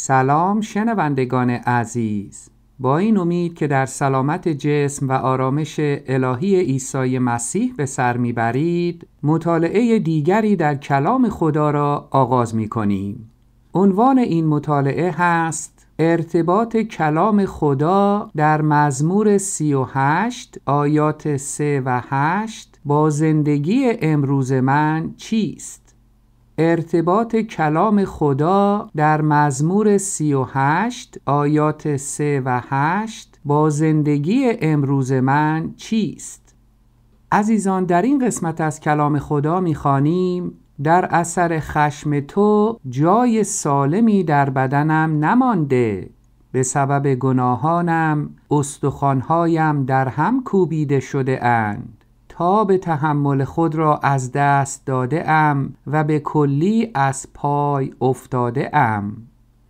سلام شنوندگان عزیز با این امید که در سلامت جسم و آرامش الهی عیسی مسیح به سر میبرید مطالعه دیگری در کلام خدا را آغاز می کنیم عنوان این مطالعه هست ارتباط کلام خدا در مزمور 38 آیات 3 و 8 با زندگی امروز من چیست؟ ارتباط کلام خدا در مزمور 38 آیات 3 و 8 با زندگی امروز من چیست؟ عزیزان در این قسمت از کلام خدا میخوانیم در اثر خشم تو جای سالمی در بدنم نمانده به سبب گناهانم استخوانهایم در هم کوبیده شده اند به تحمل خود را از دست داده ام و به کلی از پای افتاده ام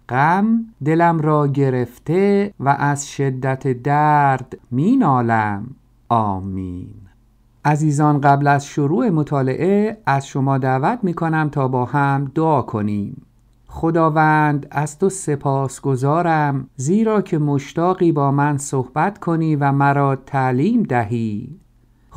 غم دلم را گرفته و از شدت درد می نالم آمین عزیزان قبل از شروع مطالعه از شما دعوت می کنم تا با هم دعا کنیم خداوند از تو سپاس گذارم زیرا که مشتاقی با من صحبت کنی و مرا تعلیم دهی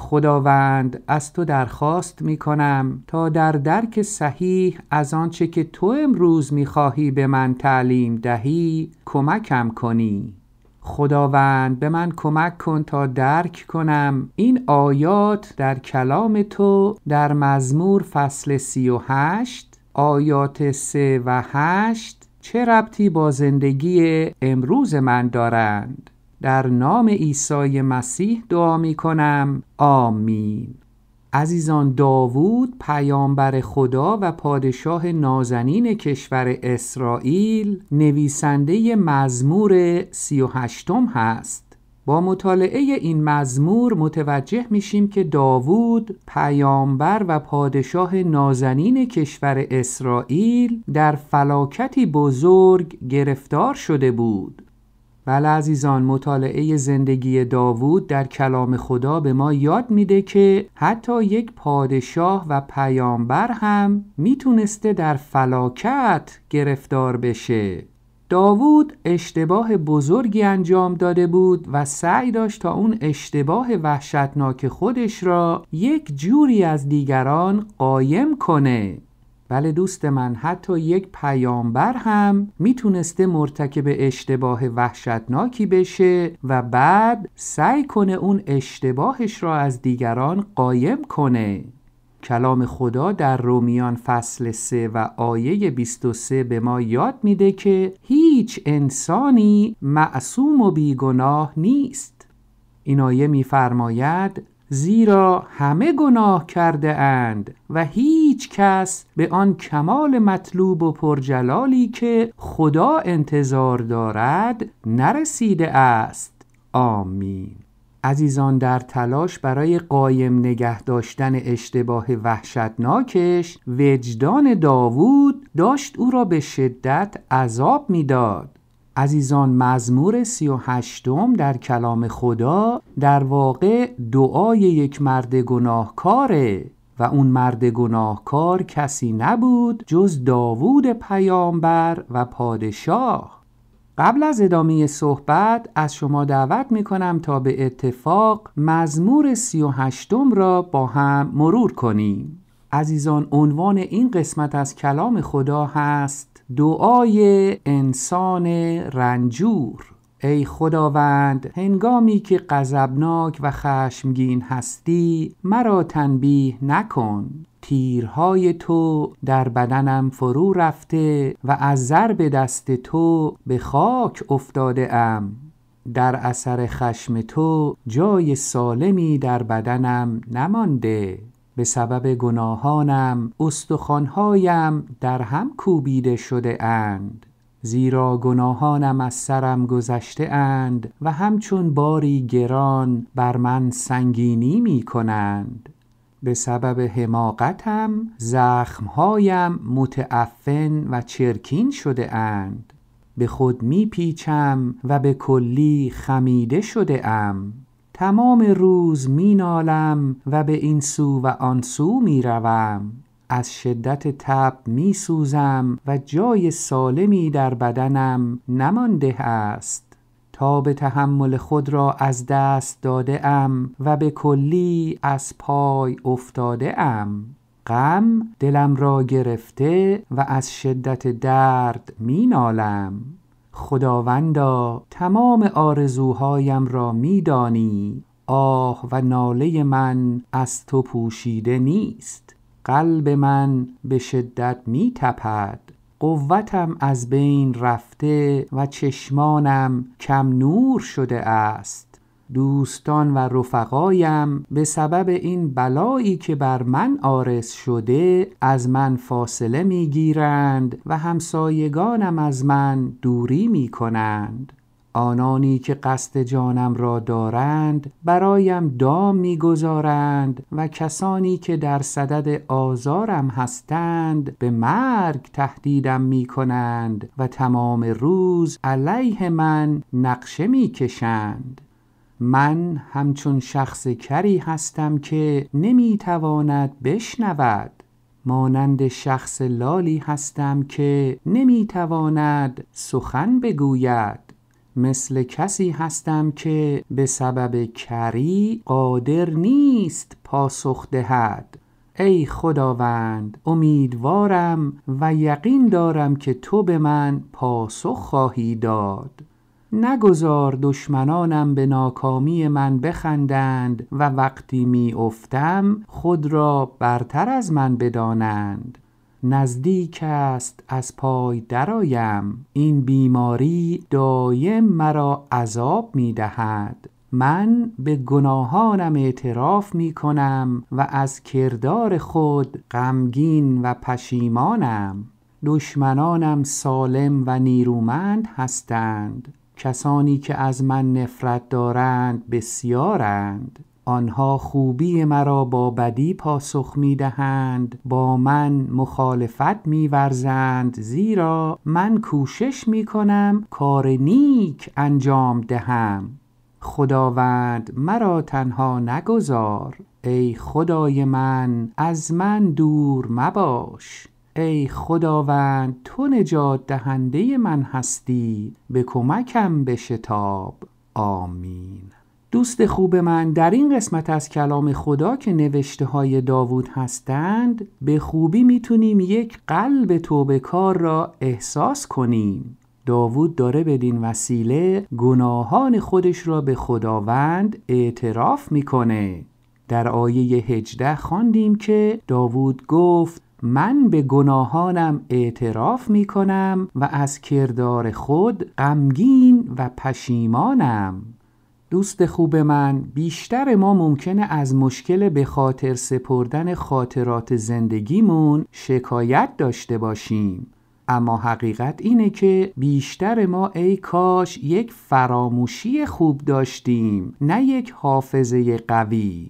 خداوند از تو درخواست می کنم تا در درک صحیح از آنچه که تو امروز می خواهی به من تعلیم دهی کمکم کنی خداوند به من کمک کن تا درک کنم این آیات در کلام تو در مزمور فصل سی و هشت آیات سه و هشت چه ربطی با زندگی امروز من دارند؟ در نام عیسی مسیح دعا می کنم آمین عزیزان داوود پیامبر خدا و پادشاه نازنین کشور اسرائیل نویسنده مزمور سی و هشتم هست با مطالعه این مزمور متوجه میشیم که داوود پیامبر و پادشاه نازنین کشور اسرائیل در فلاکتی بزرگ گرفتار شده بود بله عزیزان مطالعه زندگی داوود در کلام خدا به ما یاد میده که حتی یک پادشاه و پیامبر هم میتونسته در فلاکت گرفتار بشه داوود اشتباه بزرگی انجام داده بود و سعی داشت تا اون اشتباه وحشتناک خودش را یک جوری از دیگران قایم کنه بله دوست من حتی یک پیامبر هم میتونسته مرتکب اشتباه وحشتناکی بشه و بعد سعی کنه اون اشتباهش را از دیگران قایم کنه کلام خدا در رومیان فصل 3 و آیه 23 به ما یاد میده که هیچ انسانی معصوم و بیگناه نیست این آیه میفرماید زیرا همه گناه کرده اند و هیچ کس به آن کمال مطلوب و پرجلالی که خدا انتظار دارد نرسیده است آمین عزیزان در تلاش برای قایم نگه داشتن اشتباه وحشتناکش وجدان داوود داشت او را به شدت عذاب میداد عزیزان مزمور سی و هشتم در کلام خدا در واقع دعای یک مرد گناهکاره و اون مرد گناهکار کسی نبود جز داوود پیامبر و پادشاه قبل از ادامه صحبت از شما دعوت می کنم تا به اتفاق مزمور سی و هشتم را با هم مرور کنیم عزیزان عنوان این قسمت از کلام خدا هست دعای انسان رنجور ای خداوند هنگامی که غضبناک و خشمگین هستی مرا تنبیه نکن تیرهای تو در بدنم فرو رفته و از ضرب دست تو به خاک افتاده ام در اثر خشم تو جای سالمی در بدنم نمانده به سبب گناهانم استخوانهایم در هم کوبیده شده اند زیرا گناهانم از سرم گذشته اند و همچون باری گران بر من سنگینی می کنند به سبب حماقتم زخمهایم متعفن و چرکین شده اند به خود می پیچم و به کلی خمیده شده ام تمام روز می نالم و به این سو و آن سو می روم از شدت تب می سوزم و جای سالمی در بدنم نمانده است تا به تحمل خود را از دست داده ام و به کلی از پای افتاده ام غم دلم را گرفته و از شدت درد می نالم خداوندا تمام آرزوهایم را میدانی، آه و ناله من از تو پوشیده نیست قلب من به شدت می تپد قوتم از بین رفته و چشمانم کم نور شده است دوستان و رفقایم به سبب این بلایی که بر من آرس شده از من فاصله می گیرند و همسایگانم از من دوری می کنند آنانی که قصد جانم را دارند برایم دام میگذارند و کسانی که در صدد آزارم هستند به مرگ تهدیدم می کنند و تمام روز علیه من نقشه کشند. من همچون شخص کری هستم که نمیتواند بشنود مانند شخص لالی هستم که نمیتواند سخن بگوید مثل کسی هستم که به سبب کری قادر نیست پاسخ دهد ای خداوند امیدوارم و یقین دارم که تو به من پاسخ خواهی داد نگذار دشمنانم به ناکامی من بخندند و وقتی می افتم خود را برتر از من بدانند نزدیک است از پای درایم این بیماری دایم مرا عذاب می دهد من به گناهانم اعتراف می کنم و از کردار خود غمگین و پشیمانم دشمنانم سالم و نیرومند هستند کسانی که از من نفرت دارند بسیارند آنها خوبی مرا با بدی پاسخ می دهند با من مخالفت می ورزند زیرا من کوشش می کنم کار نیک انجام دهم خداوند مرا تنها نگذار ای خدای من از من دور مباش ای خداوند تو نجات دهنده من هستی به کمکم شتاب آمین دوست خوب من در این قسمت از کلام خدا که نوشته های داوود هستند به خوبی میتونیم یک قلب توبه کار را احساس کنیم داوود داره بدین وسیله گناهان خودش را به خداوند اعتراف میکنه در آیه 18 خواندیم که داوود گفت من به گناهانم اعتراف می کنم و از کردار خود غمگین و پشیمانم دوست خوب من بیشتر ما ممکنه از مشکل به خاطر سپردن خاطرات زندگیمون شکایت داشته باشیم اما حقیقت اینه که بیشتر ما ای کاش یک فراموشی خوب داشتیم نه یک حافظه قوی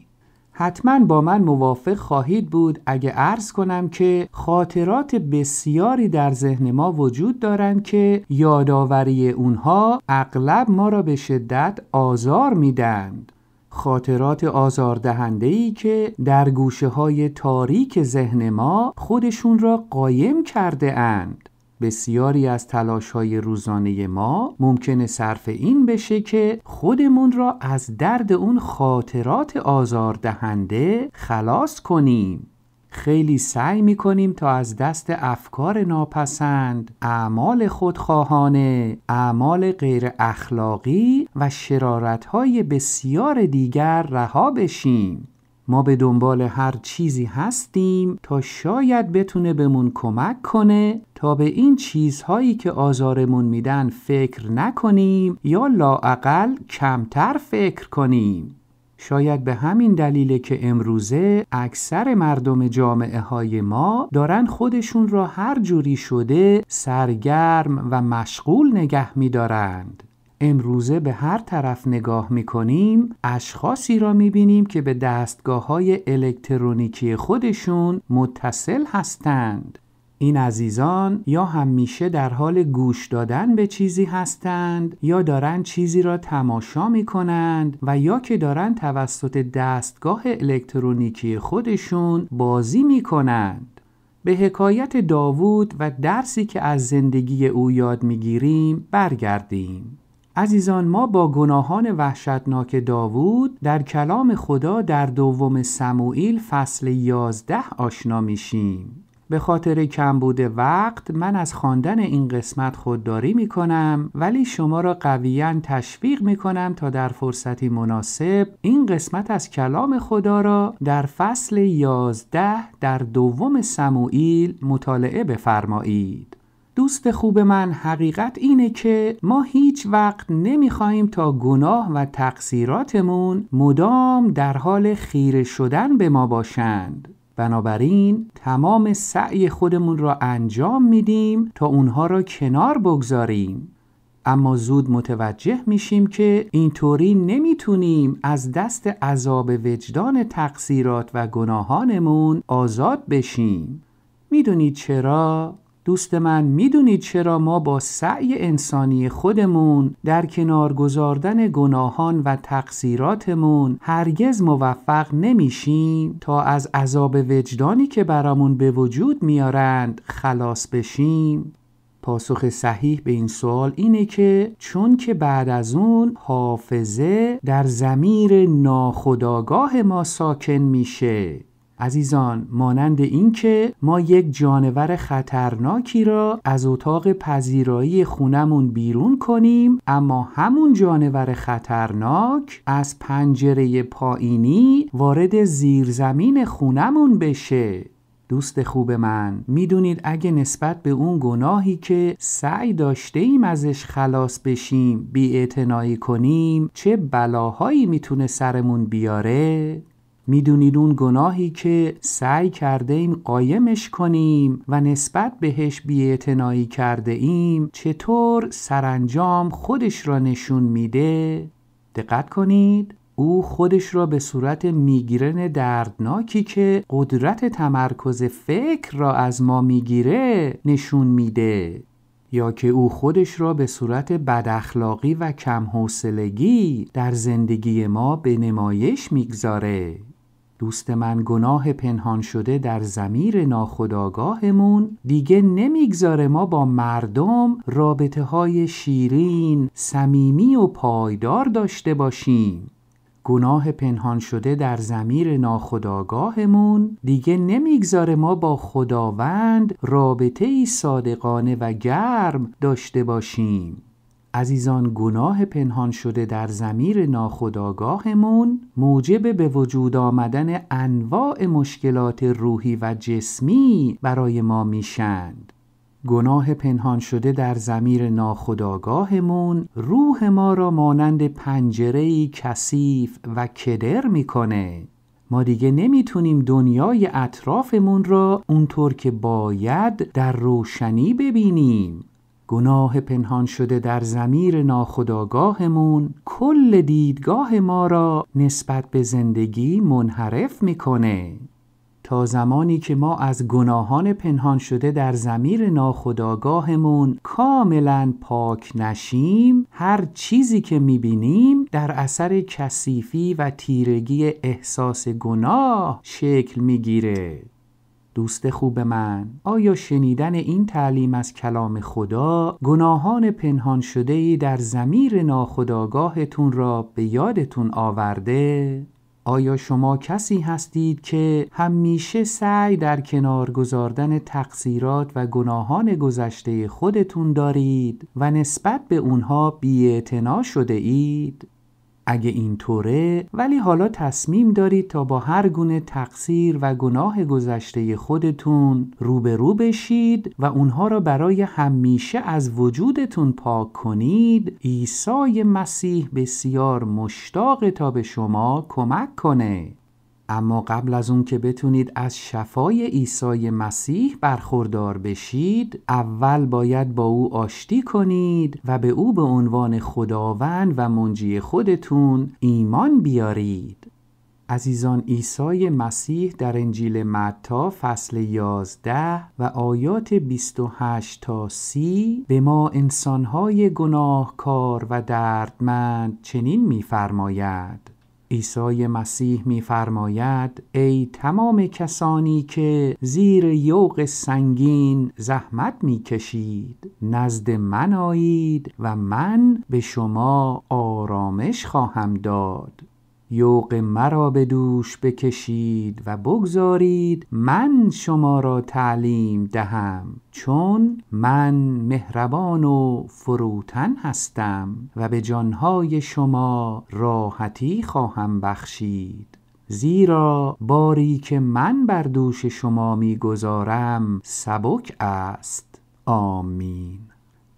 حتما با من موافق خواهید بود اگه عرض کنم که خاطرات بسیاری در ذهن ما وجود دارند که یادآوری اونها اغلب ما را به شدت آزار میدند. خاطرات ای که در گوشه های تاریک ذهن ما خودشون را قایم کرده اند. بسیاری از تلاش های روزانه ما ممکنه صرف این بشه که خودمون را از درد اون خاطرات آزاردهنده خلاص کنیم خیلی سعی می کنیم تا از دست افکار ناپسند، اعمال خودخواهانه، اعمال غیر اخلاقی و شرارت های بسیار دیگر رها بشیم. ما به دنبال هر چیزی هستیم تا شاید بتونه بهمون کمک کنه تا به این چیزهایی که آزارمون میدن فکر نکنیم یا لاعقل کمتر فکر کنیم شاید به همین دلیله که امروزه اکثر مردم جامعه های ما دارن خودشون را هر جوری شده سرگرم و مشغول نگه میدارند. امروزه به هر طرف نگاه میکنیم اشخاصی را می بینیم که به دستگاه های الکترونیکی خودشون متصل هستند این عزیزان یا همیشه در حال گوش دادن به چیزی هستند یا دارن چیزی را تماشا می کنند و یا که دارن توسط دستگاه الکترونیکی خودشون بازی می کنند. به حکایت داوود و درسی که از زندگی او یاد می گیریم برگردیم. عزیزان ما با گناهان وحشتناک داوود در کلام خدا در دوم سموئیل فصل 11 آشنا میشیم. به خاطر کمبود وقت من از خواندن این قسمت خودداری می کنم ولی شما را قویا تشویق می کنم تا در فرصتی مناسب این قسمت از کلام خدا را در فصل 11 در دوم سموئیل مطالعه بفرمایید. دوست خوب من حقیقت اینه که ما هیچ وقت نمیخواهیم تا گناه و تقصیراتمون مدام در حال خیره شدن به ما باشند بنابراین تمام سعی خودمون را انجام میدیم تا اونها را کنار بگذاریم اما زود متوجه میشیم که اینطوری نمیتونیم از دست عذاب وجدان تقصیرات و گناهانمون آزاد بشیم میدونید چرا دوست من میدونید چرا ما با سعی انسانی خودمون در کنار گذاردن گناهان و تقصیراتمون هرگز موفق نمیشیم تا از عذاب وجدانی که برامون به وجود میارند خلاص بشیم؟ پاسخ صحیح به این سوال اینه که چون که بعد از اون حافظه در زمیر ناخداگاه ما ساکن میشه عزیزان مانند اینکه ما یک جانور خطرناکی را از اتاق پذیرایی خونمون بیرون کنیم اما همون جانور خطرناک از پنجره پایینی وارد زیرزمین خونمون بشه دوست خوب من میدونید اگه نسبت به اون گناهی که سعی داشته ایم ازش خلاص بشیم بی کنیم چه بلاهایی میتونه سرمون بیاره؟ میدونید اون گناهی که سعی کرده ایم قایمش کنیم و نسبت بهش بیعتنایی کرده ایم چطور سرانجام خودش را نشون میده؟ دقت کنید او خودش را به صورت میگرن دردناکی که قدرت تمرکز فکر را از ما میگیره نشون میده یا که او خودش را به صورت بداخلاقی و کم در زندگی ما به نمایش میگذاره دوست من گناه پنهان شده در زمیر ناخودآگاهمون دیگه نمیگذاره ما با مردم رابطه های شیرین، صمیمی و پایدار داشته باشیم. گناه پنهان شده در زمیر ناخودآگاهمون دیگه نمیگذاره ما با خداوند رابطه ای صادقانه و گرم داشته باشیم. عزیزان گناه پنهان شده در زمیر ناخودآگاهمون موجب به وجود آمدن انواع مشکلات روحی و جسمی برای ما میشند گناه پنهان شده در زمیر ناخودآگاهمون روح ما را مانند ای کثیف و کدر میکنه ما دیگه نمیتونیم دنیای اطرافمون را اونطور که باید در روشنی ببینیم گناه پنهان شده در زمیر ناخداگاهمون کل دیدگاه ما را نسبت به زندگی منحرف میکنه تا زمانی که ما از گناهان پنهان شده در زمیر ناخداگاهمون کاملا پاک نشیم هر چیزی که میبینیم در اثر کسیفی و تیرگی احساس گناه شکل میگیره دوست خوب من آیا شنیدن این تعلیم از کلام خدا گناهان پنهان شده ای در زمیر ناخداگاهتون را به یادتون آورده؟ آیا شما کسی هستید که همیشه سعی در کنار گذاردن تقصیرات و گناهان گذشته خودتون دارید و نسبت به اونها بیعتنا شده اید؟ اگه اینطوره ولی حالا تصمیم دارید تا با هر گونه تقصیر و گناه گذشته خودتون روبرو بشید و اونها را برای همیشه از وجودتون پاک کنید عیسی مسیح بسیار مشتاق تا به شما کمک کنه اما قبل از اون که بتونید از شفای عیسی مسیح برخوردار بشید اول باید با او آشتی کنید و به او به عنوان خداوند و منجی خودتون ایمان بیارید عزیزان عیسی مسیح در انجیل متا فصل 11 و آیات 28 تا 30 به ما انسانهای گناهکار و دردمند چنین می‌فرماید عیسی مسیح میفرماید ای تمام کسانی که زیر یوغ سنگین زحمت میکشید نزد من آیید و من به شما آرامش خواهم داد یوق مرا به دوش بکشید و بگذارید من شما را تعلیم دهم چون من مهربان و فروتن هستم و به جانهای شما راحتی خواهم بخشید زیرا باری که من بر دوش شما میگذارم سبک است آمین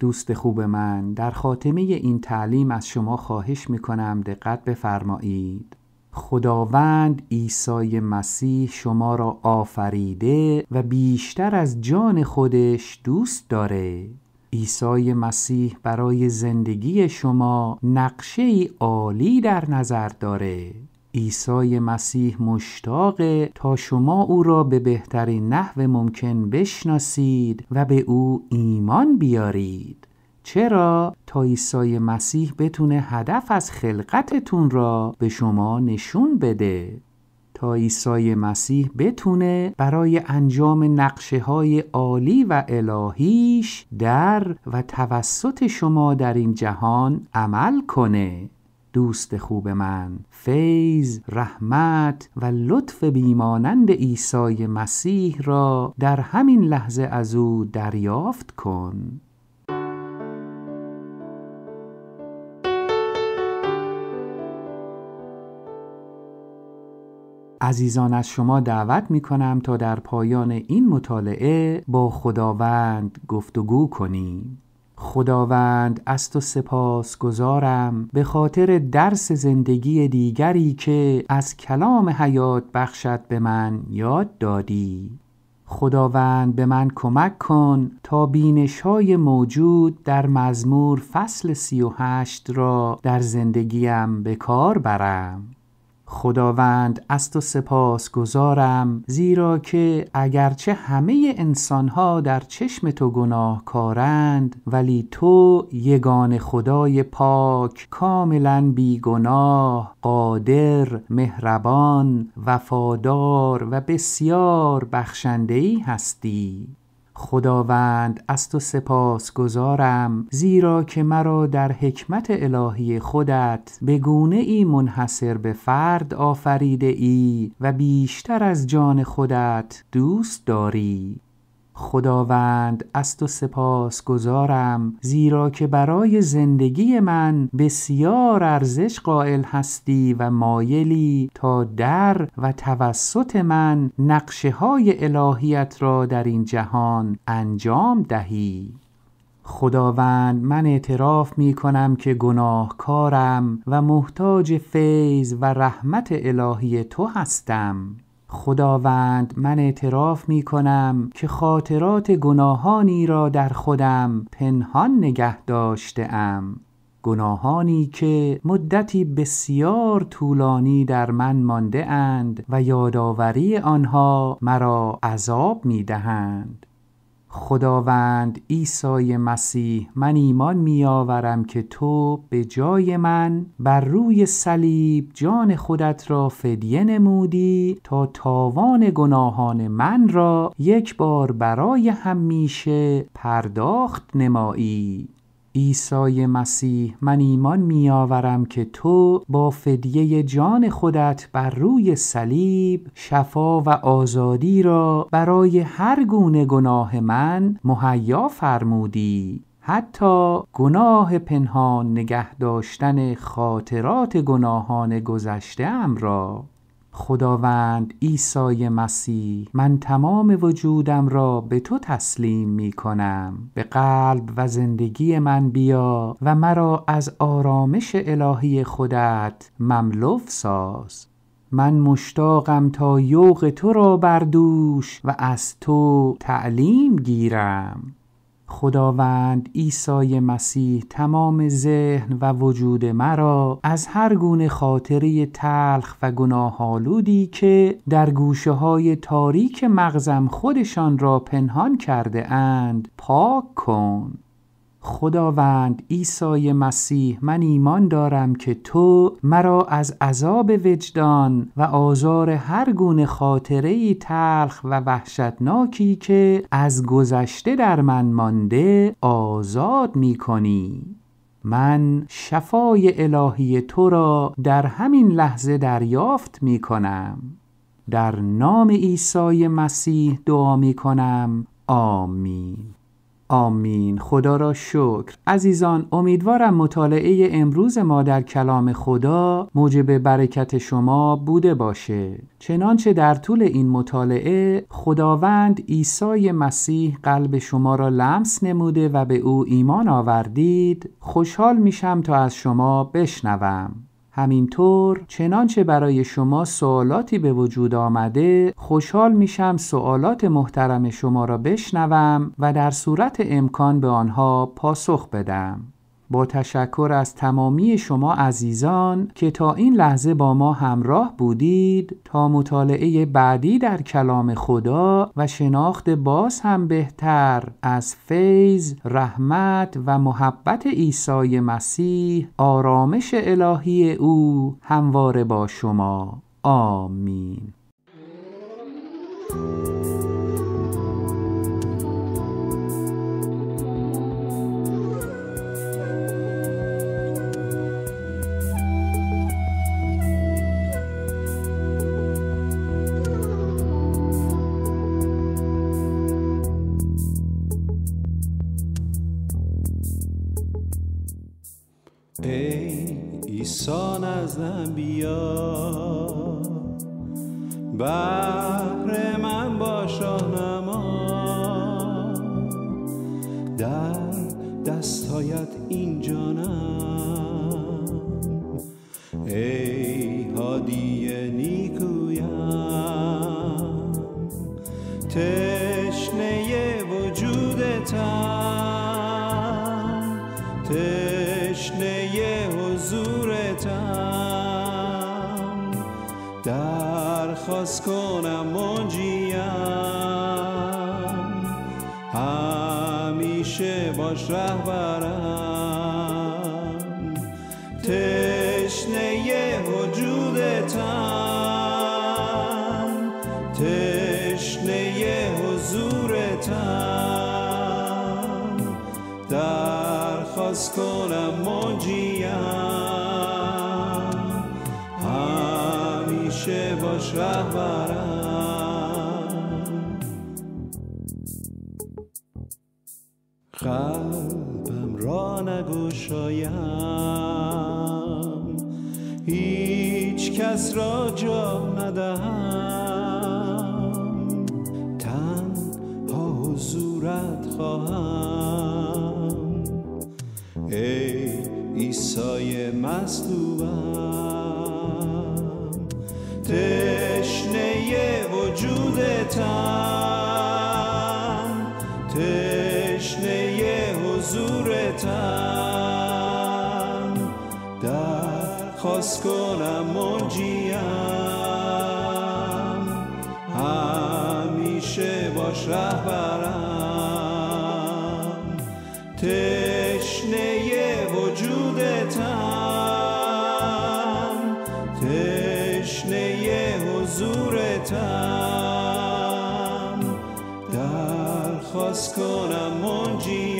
دوست خوب من در خاتمه این تعلیم از شما خواهش می کنم دقت بفرمایید خداوند عیسی مسیح شما را آفریده و بیشتر از جان خودش دوست داره عیسی مسیح برای زندگی شما نقشه عالی در نظر داره عیسی مسیح مشتاق تا شما او را به بهترین نحو ممکن بشناسید و به او ایمان بیارید چرا تا عیسی مسیح بتونه هدف از خلقتتون را به شما نشون بده تا عیسی مسیح بتونه برای انجام نقشه های عالی و الهیش در و توسط شما در این جهان عمل کنه دوست خوب من فیض رحمت و لطف بیمانند عیسی مسیح را در همین لحظه از او دریافت کن عزیزان از شما دعوت می کنم تا در پایان این مطالعه با خداوند گفتگو کنیم خداوند از تو سپاس گذارم به خاطر درس زندگی دیگری که از کلام حیات بخشت به من یاد دادی خداوند به من کمک کن تا بینش های موجود در مزمور فصل سی هشت را در زندگیم به کار برم خداوند از تو سپاس گذارم زیرا که اگرچه همه انسانها در چشم تو گناهکارند ولی تو یگان خدای پاک کاملا بیگناه قادر مهربان وفادار و بسیار بخشنده ای هستی خداوند از تو سپاس گذارم زیرا که مرا در حکمت الهی خودت به گونه ای منحصر به فرد آفریده ای و بیشتر از جان خودت دوست داری خداوند از تو سپاس گذارم زیرا که برای زندگی من بسیار ارزش قائل هستی و مایلی تا در و توسط من نقشه های الهیت را در این جهان انجام دهی خداوند من اعتراف می کنم که گناهکارم و محتاج فیض و رحمت الهی تو هستم خداوند من اعتراف می کنم که خاطرات گناهانی را در خودم پنهان نگه داشته ام گناهانی که مدتی بسیار طولانی در من مانده اند و یادآوری آنها مرا عذاب می دهند خداوند عیسی مسیح من ایمان میآورم که تو به جای من بر روی صلیب جان خودت را فدیه نمودی تا تاوان گناهان من را یک بار برای همیشه پرداخت نمایی عیسی مسیح من ایمان می آورم که تو با فدیه جان خودت بر روی صلیب شفا و آزادی را برای هر گونه گناه من مهیا فرمودی حتی گناه پنهان نگه داشتن خاطرات گناهان گذشته ام را خداوند عیسی مسیح من تمام وجودم را به تو تسلیم می کنم به قلب و زندگی من بیا و مرا از آرامش الهی خودت مملو ساز من مشتاقم تا یوغ تو را بردوش و از تو تعلیم گیرم خداوند عیسی مسیح تمام ذهن و وجود مرا از هر گونه خاطری تلخ و گناهالودی که در گوشه های تاریک مغزم خودشان را پنهان کرده اند پاک کن خداوند عیسی مسیح من ایمان دارم که تو مرا از عذاب وجدان و آزار هر گونه خاطره تلخ و وحشتناکی که از گذشته در من مانده آزاد می کنی من شفای الهی تو را در همین لحظه دریافت می کنم در نام عیسی مسیح دعا می کنم آمین آمین خدا را شکر عزیزان امیدوارم مطالعه امروز ما در کلام خدا موجب برکت شما بوده باشه چنانچه در طول این مطالعه خداوند عیسی مسیح قلب شما را لمس نموده و به او ایمان آوردید خوشحال میشم تا از شما بشنوم همینطور چنانچه برای شما سوالاتی به وجود آمده خوشحال میشم سوالات محترم شما را بشنوم و در صورت امکان به آنها پاسخ بدم. با تشکر از تمامی شما عزیزان که تا این لحظه با ما همراه بودید تا مطالعه بعدی در کلام خدا و شناخت باز هم بهتر از فیض، رحمت و محبت عیسی مسیح آرامش الهی او همواره با شما آمین تشنه حضورتم درخواست کنم منجیم همیشه باش رهبر هیچ کس را جا ندهم تنها حضورت خواهم ای ایسای مصلوبم تشنه وجودتم رهبرم تشنه وجودتم تشنه حضورتم درخواست کنم منجی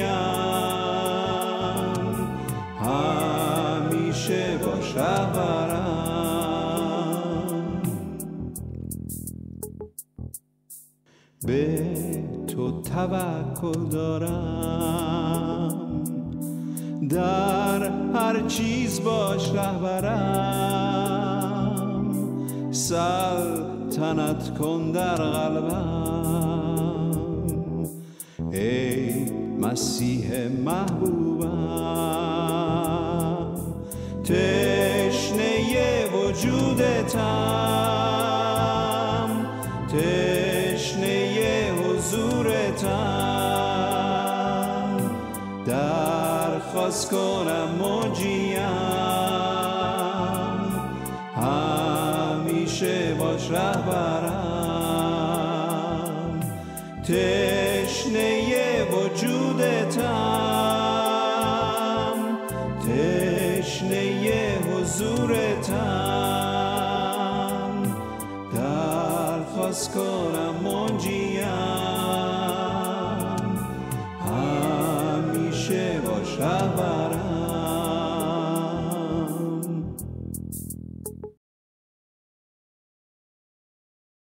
توکل دارم در هر چیز باش رهبرم سلطنت کن در قلبم ای مسیح محبوبم تشنه وجودتم con a de